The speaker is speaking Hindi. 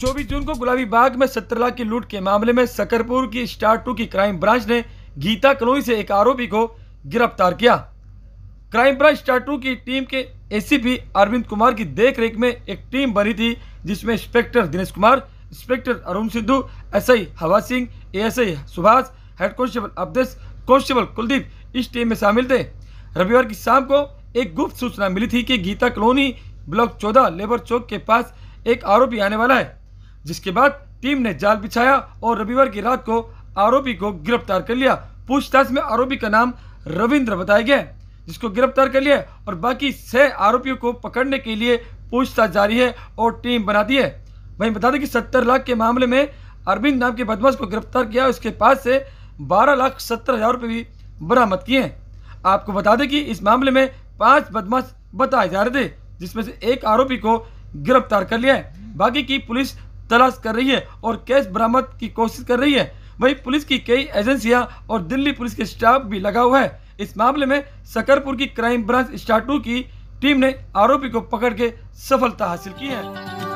चौबीस जून को गुलाबी बाग में सत्तर लाख की लूट के मामले में सकरपुर की स्टार टू की क्राइम ब्रांच ने गीता कलोई से एक आरोपी को गिरफ्तार किया क्राइम ब्रांच स्टार टू की टीम के एसीपी अरविंद कुमार की देखरेख में एक टीम बनी थी जिसमें inspector Dinesh Kumar inspector Arun Sidhu SI Hawa Singh ASI Subhash head constable Awadhesh constable Kuldeep इस टीम में शामिल थे रविवार की शाम को एक गुप्त सूचना मिली थी कि गीता कॉलोनी ब्लॉक चौदह लेबर चौक के पास एक आरोपी आने वाला है जिसके बाद टीम ने जाल बिछाया और रविवार की रात को आरोपी को गिरफ्तार कर लिया पूछताछ में आरोपी का नाम रविंद्र बताया गया जिसको गिरफ्तार कर लिया और बाकी छह आरोपियों को पकड़ने के लिए पूछताछ जारी है और टीम बना दी है वहीं बता दें कि सत्तर लाख के मामले में अरविंद नाम के बदमाश को गिरफ्तार किया उसके पास से बारह लाख सत्तर हजार रुपये भी बरामद किए हैं आपको बता दें कि इस मामले में पांच बदमाश बताए जा रहे थे जिसमें से एक आरोपी को गिरफ्तार कर लिया है बाकी की पुलिस तलाश कर रही है और कैश बरामद की कोशिश कर रही है वहीं पुलिस की कई एजेंसियां और दिल्ली पुलिस के स्टाफ भी लगा हुआ है इस मामले में सकरपुर की क्राइम ब्रांच स्टार्टू की टीम ने आरोपी को पकड़ के सफलता हासिल की है